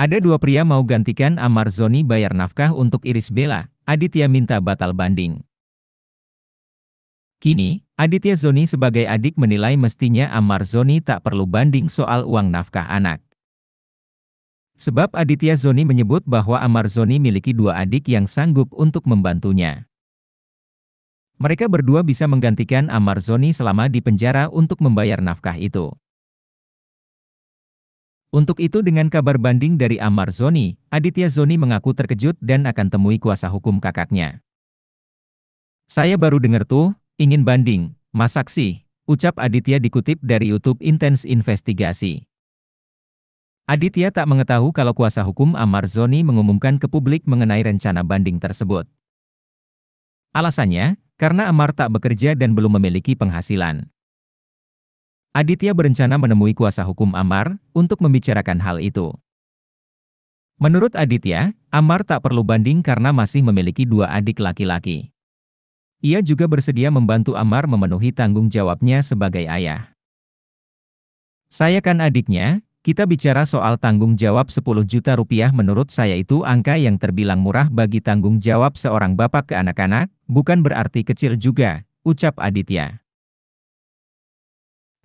Ada dua pria mau gantikan Amar Zoni bayar nafkah untuk Iris Bella, Aditya minta batal banding. Kini, Aditya Zoni sebagai adik menilai mestinya Amar Zoni tak perlu banding soal uang nafkah anak. Sebab Aditya Zoni menyebut bahwa Amar Zoni miliki dua adik yang sanggup untuk membantunya. Mereka berdua bisa menggantikan Amar Zoni selama di penjara untuk membayar nafkah itu. Untuk itu dengan kabar banding dari Amar Zoni, Aditya Zoni mengaku terkejut dan akan temui kuasa hukum kakaknya. Saya baru dengar tuh, ingin banding, masak sih, ucap Aditya dikutip dari YouTube Intense Investigasi. Aditya tak mengetahui kalau kuasa hukum Amar Zoni mengumumkan ke publik mengenai rencana banding tersebut. Alasannya, karena Amar tak bekerja dan belum memiliki penghasilan. Aditya berencana menemui kuasa hukum Amar untuk membicarakan hal itu. Menurut Aditya, Amar tak perlu banding karena masih memiliki dua adik laki-laki. Ia juga bersedia membantu Amar memenuhi tanggung jawabnya sebagai ayah. Saya kan adiknya, kita bicara soal tanggung jawab 10 juta rupiah menurut saya itu angka yang terbilang murah bagi tanggung jawab seorang bapak ke anak-anak, bukan berarti kecil juga, ucap Aditya.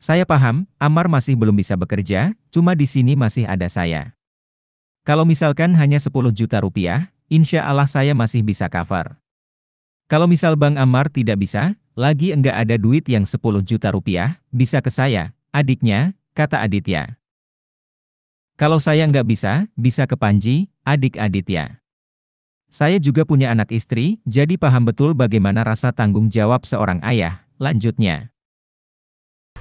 Saya paham, Amar masih belum bisa bekerja, cuma di sini masih ada saya. Kalau misalkan hanya 10 juta rupiah, insya Allah saya masih bisa cover. Kalau misal Bang Amar tidak bisa, lagi enggak ada duit yang 10 juta rupiah, bisa ke saya, adiknya, kata Aditya. Kalau saya enggak bisa, bisa ke Panji, adik Aditya. Saya juga punya anak istri, jadi paham betul bagaimana rasa tanggung jawab seorang ayah, lanjutnya.